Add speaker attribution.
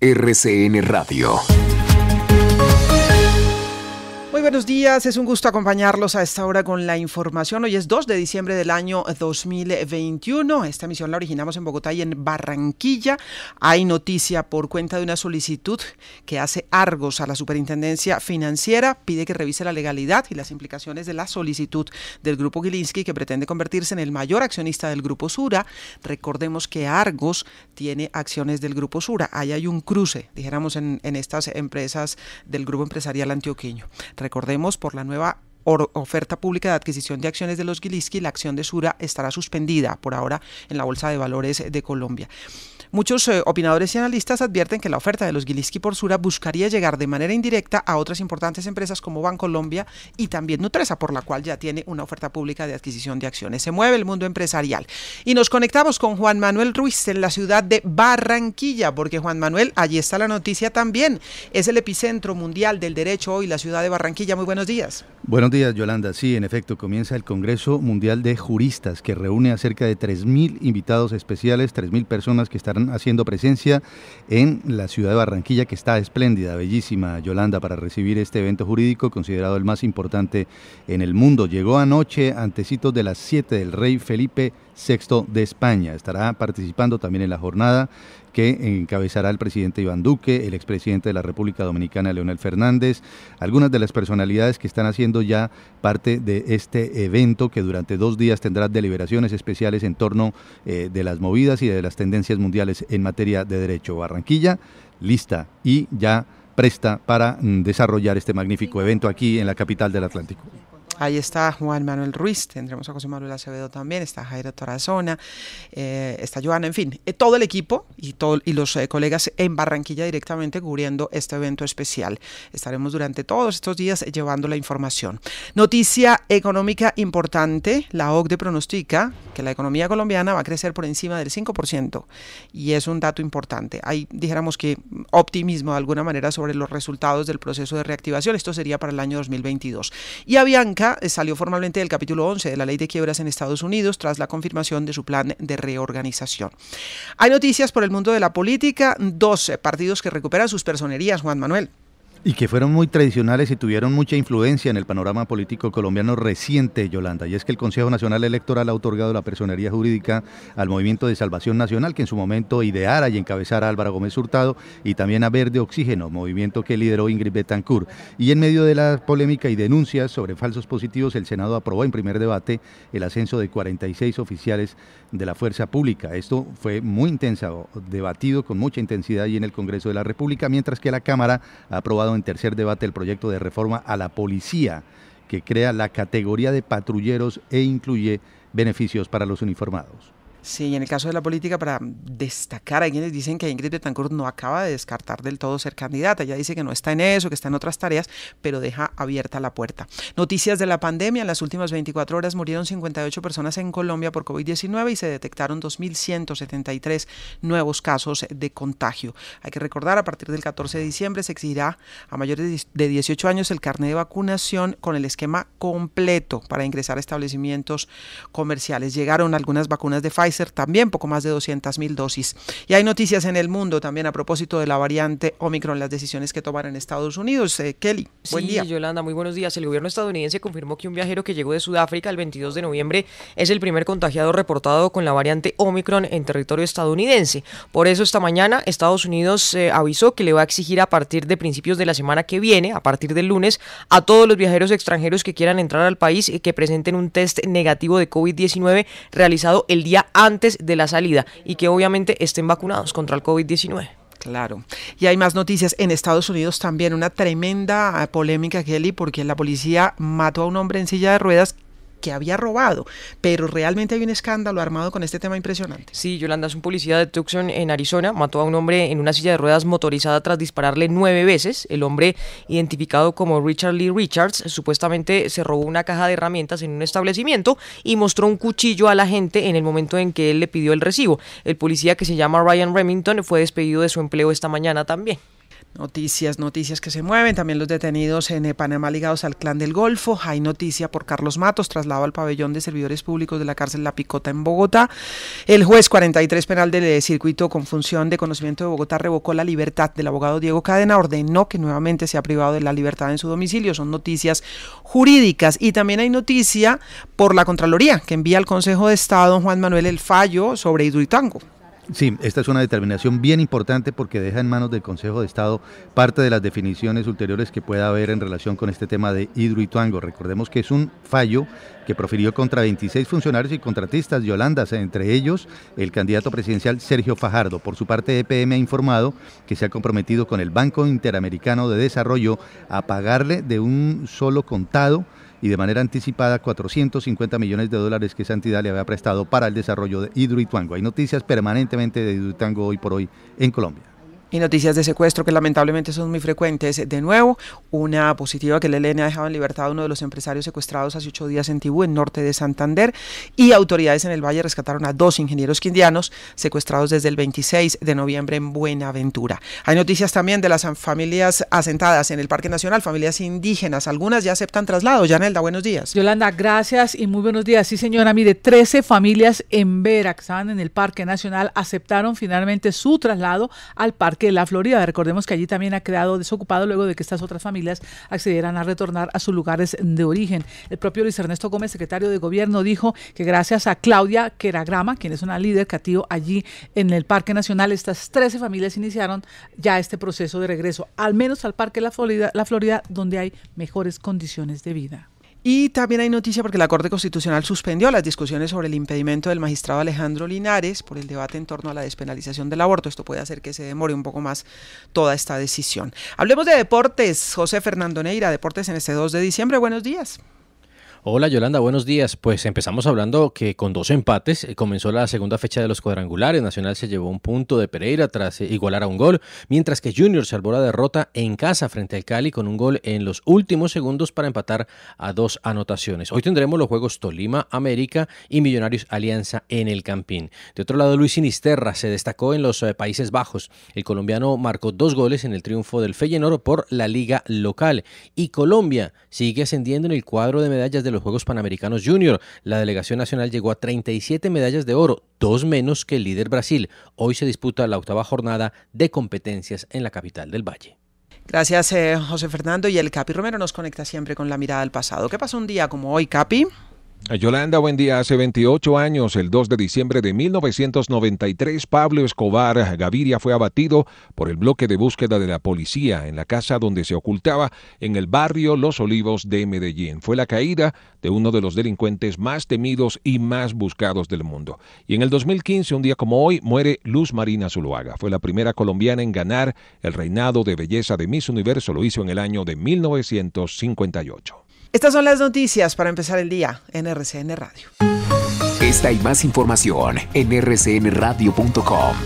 Speaker 1: RCN Radio. Muy buenos días, es un gusto acompañarlos a esta hora con la información. Hoy es 2 de diciembre del año 2021. Esta misión la originamos en Bogotá y en Barranquilla. Hay noticia por cuenta de una solicitud que hace Argos a la Superintendencia Financiera. Pide que revise la legalidad y las implicaciones de la solicitud del grupo Gilinski que pretende convertirse en el mayor accionista del grupo Sura. Recordemos que Argos tiene acciones del grupo Sura. Ahí hay un cruce, dijéramos, en estas empresas del grupo empresarial antioqueño recordemos, por la nueva oferta pública de adquisición de acciones de los Gilisky, la acción de Sura estará suspendida por ahora en la Bolsa de Valores de Colombia. Muchos eh, opinadores y analistas advierten que la oferta de los Gilisky por Sura buscaría llegar de manera indirecta a otras importantes empresas como Bancolombia y también Nutresa, por la cual ya tiene una oferta pública de adquisición de acciones. Se mueve el mundo empresarial. Y nos conectamos con Juan Manuel Ruiz en la ciudad de Barranquilla, porque Juan Manuel, allí está la noticia también. Es el epicentro mundial del derecho hoy, la ciudad de Barranquilla. Muy buenos
Speaker 2: días. Buenos días días, Yolanda. Sí, en efecto, comienza el Congreso Mundial de Juristas, que reúne a cerca de 3.000 invitados especiales, 3.000 personas que estarán haciendo presencia en la ciudad de Barranquilla, que está espléndida, bellísima, Yolanda, para recibir este evento jurídico considerado el más importante en el mundo. Llegó anoche antecitos de las 7 del rey Felipe sexto de España. Estará participando también en la jornada que encabezará el presidente Iván Duque, el expresidente de la República Dominicana Leonel Fernández, algunas de las personalidades que están haciendo ya parte de este evento que durante dos días tendrá deliberaciones especiales en torno eh, de las movidas y de las tendencias mundiales en materia de derecho. Barranquilla, lista y ya presta para mm, desarrollar este magnífico evento aquí en la capital del Atlántico.
Speaker 1: Ahí está Juan Manuel Ruiz, tendremos a José Manuel Acevedo también, está Jairo Torazona, eh, está Joana, en fin, eh, todo el equipo y, todo, y los eh, colegas en Barranquilla directamente cubriendo este evento especial. Estaremos durante todos estos días llevando la información. Noticia económica importante, la OCDE pronostica que la economía colombiana va a crecer por encima del 5% y es un dato importante. Hay, dijéramos que, optimismo de alguna manera sobre los resultados del proceso de reactivación. Esto sería para el año 2022. Y Avianca eh, salió formalmente del capítulo 11 de la ley de quiebras en Estados Unidos tras la confirmación
Speaker 2: de su plan de
Speaker 1: reorganización. Hay noticias por el mundo de la política. 12 partidos que recuperan sus personerías, Juan Manuel.
Speaker 2: Y que fueron muy tradicionales y tuvieron mucha influencia en el panorama político colombiano reciente, Yolanda. Y es que el Consejo Nacional Electoral ha otorgado la personería jurídica al Movimiento de Salvación Nacional, que en su momento ideara y encabezara a Álvaro Gómez Hurtado, y también a Verde Oxígeno, movimiento que lideró Ingrid Betancourt. Y en medio de la polémica y denuncias sobre falsos positivos, el Senado aprobó en primer debate el ascenso de 46 oficiales de la Fuerza Pública. Esto fue muy intenso, debatido con mucha intensidad y en el Congreso de la República, mientras que la Cámara ha aprobado en tercer debate el proyecto de reforma a la policía que crea la categoría de patrulleros e incluye beneficios para los uniformados.
Speaker 1: Sí, en el caso de la política, para destacar, hay quienes dicen que Ingrid Betancourt no acaba de descartar del todo ser candidata. Ella dice que no está en eso, que está en otras tareas, pero deja abierta la puerta. Noticias de la pandemia. En las últimas 24 horas murieron 58 personas en Colombia por COVID-19 y se detectaron 2.173 nuevos casos de contagio. Hay que recordar, a partir del 14 de diciembre se exigirá a mayores de 18 años el carnet de vacunación con el esquema completo para ingresar a establecimientos comerciales. Llegaron algunas vacunas de Pfizer ser también, poco más de mil dosis. Y hay noticias en el mundo también a propósito de la variante Omicron, las decisiones que toman en Estados Unidos. Eh, Kelly, buen día. Yolanda, muy buenos días. El gobierno estadounidense confirmó que un viajero que llegó de Sudáfrica el 22 de noviembre es el primer contagiado reportado con la variante Omicron en territorio estadounidense. Por eso esta mañana Estados Unidos eh, avisó que le va a exigir a partir de principios de la semana que viene, a partir del lunes, a todos los viajeros extranjeros que quieran entrar al país y eh, que presenten un test negativo de COVID-19 realizado el día antes de la salida y que obviamente estén vacunados contra el COVID-19. Claro. Y hay más noticias. En Estados Unidos también una tremenda ah, polémica, Kelly, porque la policía mató a un hombre en silla de ruedas que había robado, pero realmente hay un escándalo armado con este tema impresionante. Sí, Yolanda es un policía de Tucson en Arizona, mató a un hombre en una silla de ruedas motorizada tras dispararle nueve veces. El hombre, identificado como Richard Lee Richards, supuestamente se robó una caja de herramientas en un establecimiento y mostró un cuchillo a la gente en el momento en que él le pidió el recibo. El policía que se llama Ryan Remington fue despedido de su empleo esta mañana también. Noticias, noticias que se mueven. También los detenidos en eh, Panamá ligados al clan del Golfo. Hay noticia por Carlos Matos, traslado al pabellón de servidores públicos de la cárcel La Picota en Bogotá. El juez 43 penal del eh, circuito con función de conocimiento de Bogotá revocó la libertad del abogado Diego Cadena. Ordenó que nuevamente sea privado de la libertad en su domicilio. Son noticias jurídicas. Y también hay noticia por la Contraloría que envía al Consejo de Estado Juan Manuel
Speaker 2: el fallo sobre Hidroituango. Sí, esta es una determinación bien importante porque deja en manos del Consejo de Estado parte de las definiciones ulteriores que pueda haber en relación con este tema de Hidroituango. Recordemos que es un fallo que profirió contra 26 funcionarios y contratistas de Holanda, entre ellos el candidato presidencial Sergio Fajardo. Por su parte, EPM ha informado que se ha comprometido con el Banco Interamericano de Desarrollo a pagarle de un solo contado y de manera anticipada 450 millones de dólares que esa entidad le había prestado para el desarrollo de Hidroituango. Hay noticias permanentemente de Hidroituango hoy por hoy en Colombia.
Speaker 1: Y noticias de secuestro que lamentablemente son muy frecuentes. De nuevo, una positiva que el ELN ha dejado en libertad a uno de los empresarios secuestrados hace ocho días en Tibú, en norte de Santander. Y autoridades en el Valle rescataron a dos ingenieros quindianos secuestrados desde el 26 de noviembre en Buenaventura. Hay noticias también de las familias asentadas en el Parque Nacional, familias indígenas. Algunas ya aceptan traslado. Yanelda, buenos días. Yolanda, gracias y muy buenos días. Sí, señora. Mire, 13 familias en Vera que estaban en el Parque Nacional aceptaron finalmente su traslado al Parque que la Florida. Recordemos que allí también ha quedado desocupado luego de que estas otras familias accedieran a retornar a sus lugares de origen. El propio Luis Ernesto Gómez, secretario de Gobierno, dijo que gracias a Claudia Queragrama, quien es una líder cativo allí en el Parque Nacional, estas 13 familias iniciaron ya este proceso de regreso, al menos al Parque la la Florida donde hay mejores condiciones de vida. Y también hay noticia porque la Corte Constitucional suspendió las discusiones sobre el impedimento del magistrado Alejandro Linares por el debate en torno a la despenalización del aborto. Esto puede hacer que se demore un poco más toda esta decisión. Hablemos de deportes. José Fernando Neira, Deportes en este 2 de diciembre. Buenos días. Hola Yolanda, buenos días. Pues empezamos hablando que con dos empates eh, comenzó la segunda fecha de los cuadrangulares. Nacional se llevó un punto de Pereira tras eh, igualar a un gol, mientras que Junior salvó la derrota en casa frente al Cali con un gol en los últimos segundos para empatar a dos anotaciones. Hoy tendremos los juegos Tolima, América y Millonarios Alianza en el Campín. De otro lado, Luis Sinisterra se destacó en los eh, Países Bajos. El colombiano marcó dos goles en el triunfo del Feyenoord por la liga local y Colombia sigue ascendiendo en el cuadro de medallas de los los Juegos Panamericanos Junior. La delegación nacional llegó a 37 medallas de oro, dos menos que el líder Brasil. Hoy se disputa la octava jornada de competencias en la capital del Valle. Gracias, eh, José Fernando. Y el Capi Romero nos conecta siempre con la mirada al pasado. ¿Qué pasó un día como hoy, Capi? Yolanda, buen día. Hace 28 años, el 2 de diciembre de 1993, Pablo Escobar Gaviria fue abatido por el bloque de búsqueda de la policía en la casa donde se ocultaba en el barrio Los Olivos de Medellín. Fue la caída de uno de los delincuentes más temidos y más buscados del mundo. Y en el 2015, un día como hoy, muere Luz Marina Zuluaga. Fue la primera colombiana en ganar el reinado de belleza de Miss Universo. Lo hizo en el año de 1958. Estas son las noticias para empezar el día en RCN Radio. Esta y más información
Speaker 2: en rcnradio.com.